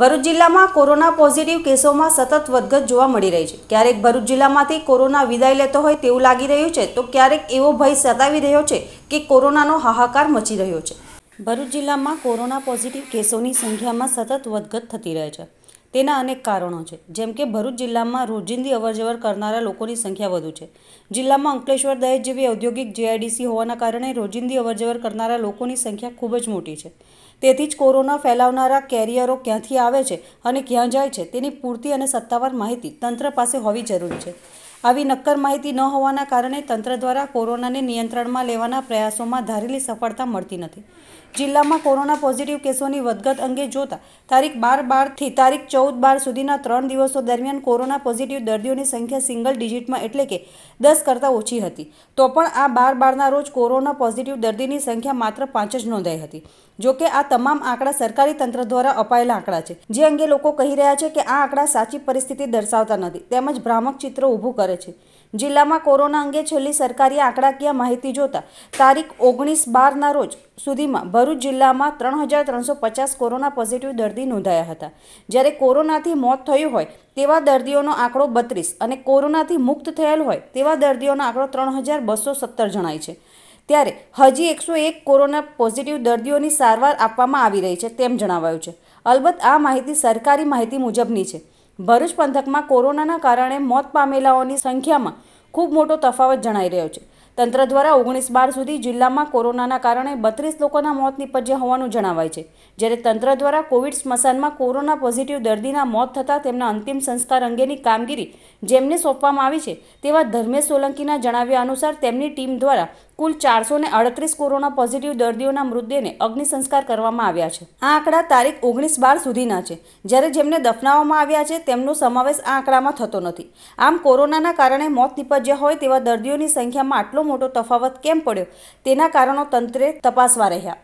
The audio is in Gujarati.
ભરૂચ જિલ્લામાં કોરોના પોઝિટિવ કેસોમાં સતત વધઘટ જોવા મળી રહી છે ક્યારેક ભરૂચ જિલ્લામાંથી કોરોના વિદાય લેતો હોય તેવું લાગી રહ્યું છે તો ક્યારેક એવો ભય સતાવી રહ્યો છે કે કોરોનાનો હાહાકાર મચી રહ્યો છે ભરૂચ જિલ્લામાં કોરોના પોઝિટિવ કેસોની સંખ્યામાં સતત વધઘટ થતી રહે છે તેના અનેક કારણો છે જેમ કે ભરૂચ જિલ્લામાં રોજિંદી અવરજવર કરનારા લોકોની સંખ્યા વધુ છે જિલ્લામાં અંકલેશ્વર દહેજ જેવી ઔદ્યોગિક જીઆઈડીસી હોવાના કારણે રોજિંદી અવરજવર કરનારા લોકોની સંખ્યા ખૂબ જ મોટી છે તેથી જ કોરોના ફેલાવનારા કેરિયરો ક્યાંથી આવે છે અને ક્યાં જાય છે તેની પૂરતી અને સત્તાવાર માહિતી તંત્ર પાસે હોવી જરૂરી છે આવી નક્કર માહિતી ન હોવાના કારણે તંત્ર દ્વારા કોરોનાને નિયંત્રણમાં લેવાના પ્રયાસોમાં ધારેલી સફળતા મળતી નથી જિલ્લામાં કોરોના પોઝિટિવ કેસોની વધઘટ અંગે જોતા તારીખ બાર બારથી તારીખ ચૌદ બાર સુધીના ત્રણ દિવસો દરમિયાન કોરોના પોઝિટિવ દર્દીઓની સંખ્યા સિંગલ ડિજિટમાં એટલે કે દસ કરતાં ઓછી હતી તો પણ આ બાર બારના રોજ કોરોના પોઝિટિવ દર્દીની સંખ્યા માત્ર પાંચ જ નોંધાઈ હતી જોકે આ તમામ આંકડા સરકારી તંત્ર દ્વારા અપાયેલા આંકડા છે જે અંગે લોકો કહી રહ્યા છે કે આ આંકડા સાચી પરિસ્થિતિ દર્શાવતા નથી તેમજ ભ્રામક ચિત્ર ઊભું કરે છે જિલ્લામાં કોરોના અંગે છેલ્લી સરકારી આંકડાકીય માહિતી જોતા તારીખ ઓગણીસ બારના રોજ સુધીમાં ભરૂચ જિલ્લામાં ત્રણ હજાર ત્રણસો પચાસ કોરોના પોઝિટિવ દર્દી નોંધાયા હતા જ્યારે કોરોનાથી મોત થયું હોય તેવા દર્દીઓનો આંકડો બત્રીસ અને કોરોનાથી મુક્ત થયેલ હોય તેવા દર્દીઓનો આંકડો ત્રણ હજાર બસો સત્તર જણાય છે ત્યારે હજી એકસો એક કોરોના પોઝિટિવ દર્દીઓની સારવાર આપવામાં આવી રહી છે તેમ જણાવાયું છે અલબત્ત આ માહિતી સરકારી માહિતી મુજબની છે ભરૂચ પંથકમાં કોરોનાના કારણે મોત પામેલાઓની સંખ્યામાં ખૂબ મોટો તફાવત જણાઈ રહ્યો છે તંત્ર દ્વારા ઓગણીસ બાર સુધી જિલ્લામાં કોરોનાના કારણે બત્રીસ લોકોના મોત નિપજ્યા હોવાનું જણાવાય છે જ્યારે તંત્ર દ્વારા કોવિડ સ્મશાનમાં કોરોના પોઝિટિવ દર્દીના મોત થતાં તેમના અંતિમ સંસ્કાર અંગેની કામગીરી જેમને સોંપવામાં આવી છે તેવા ધર્મેશ સોલંકીના જણાવ્યા અનુસાર તેમની ટીમ દ્વારા કુલ ચારસો ને અડત્રીસ કોરોના પોઝિટિવ દર્દીઓના મૃતદેહને અગ્નિસંસ્કાર કરવામાં આવ્યા છે આ આંકડા તારીખ ઓગણીસ બાર સુધીના છે જ્યારે જેમને દફનાવવામાં આવ્યા છે તેમનો સમાવેશ આ આંકડામાં થતો નથી આમ કોરોનાના કારણે મોત નિપજ્યા હોય તેવા દર્દીઓની સંખ્યામાં આટલો મોટો તફાવત કેમ પડ્યો તેના કારણો તંત્રે તપાસવા રહ્યા